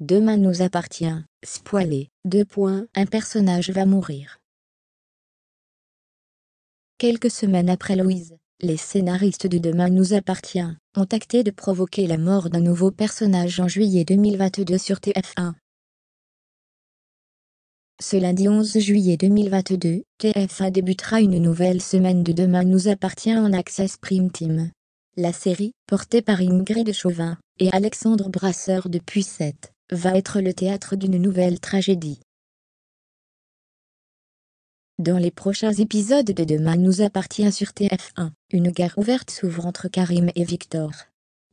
Demain nous appartient. Spoilé. Deux points. Un personnage va mourir. Quelques semaines après Louise, les scénaristes de Demain nous appartient ont acté de provoquer la mort d'un nouveau personnage en juillet 2022 sur TF1. Ce lundi 11 juillet 2022, TF1 débutera une nouvelle semaine de Demain nous appartient en Access Prime Team. La série, portée par Ingrid Chauvin et Alexandre Brasseur depuis 7 va être le théâtre d'une nouvelle tragédie. Dans les prochains épisodes de Demain nous appartient sur TF1, une guerre ouverte s'ouvre entre Karim et Victor.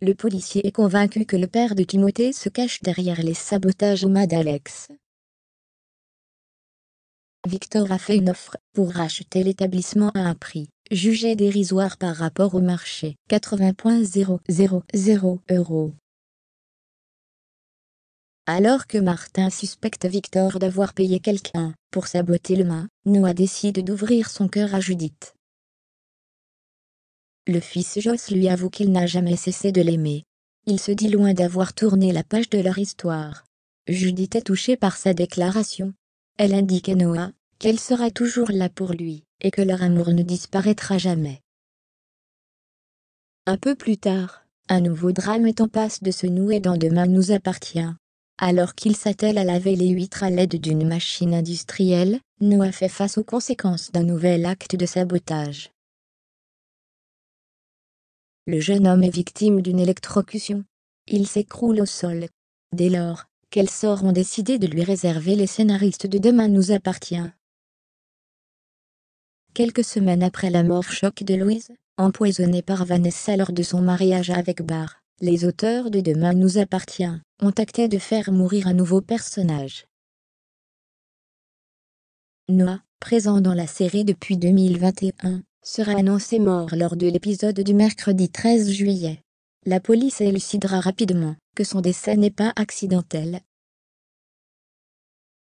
Le policier est convaincu que le père de Timothée se cache derrière les sabotages au mât d'Alex. Victor a fait une offre pour racheter l'établissement à un prix jugé dérisoire par rapport au marché 80.000 euros. Alors que Martin suspecte Victor d'avoir payé quelqu'un pour saboter le mât, Noah décide d'ouvrir son cœur à Judith. Le fils Joss lui avoue qu'il n'a jamais cessé de l'aimer. Il se dit loin d'avoir tourné la page de leur histoire. Judith est touchée par sa déclaration. Elle indique à Noah qu'elle sera toujours là pour lui et que leur amour ne disparaîtra jamais. Un peu plus tard, un nouveau drame est en passe de se nouer dans Demain nous appartient alors qu'il s'attelle à laver les huîtres à l'aide d'une machine industrielle, Noah fait face aux conséquences d'un nouvel acte de sabotage. Le jeune homme est victime d'une électrocution. Il s'écroule au sol. Dès lors, quel sort ont décidé de lui réserver les scénaristes de Demain nous appartient Quelques semaines après la mort choc de Louise, empoisonnée par Vanessa lors de son mariage avec Barr, les auteurs de Demain nous appartient ont acté de faire mourir un nouveau personnage. Noah, présent dans la série depuis 2021, sera annoncé mort lors de l'épisode du mercredi 13 juillet. La police élucidera rapidement que son décès n'est pas accidentel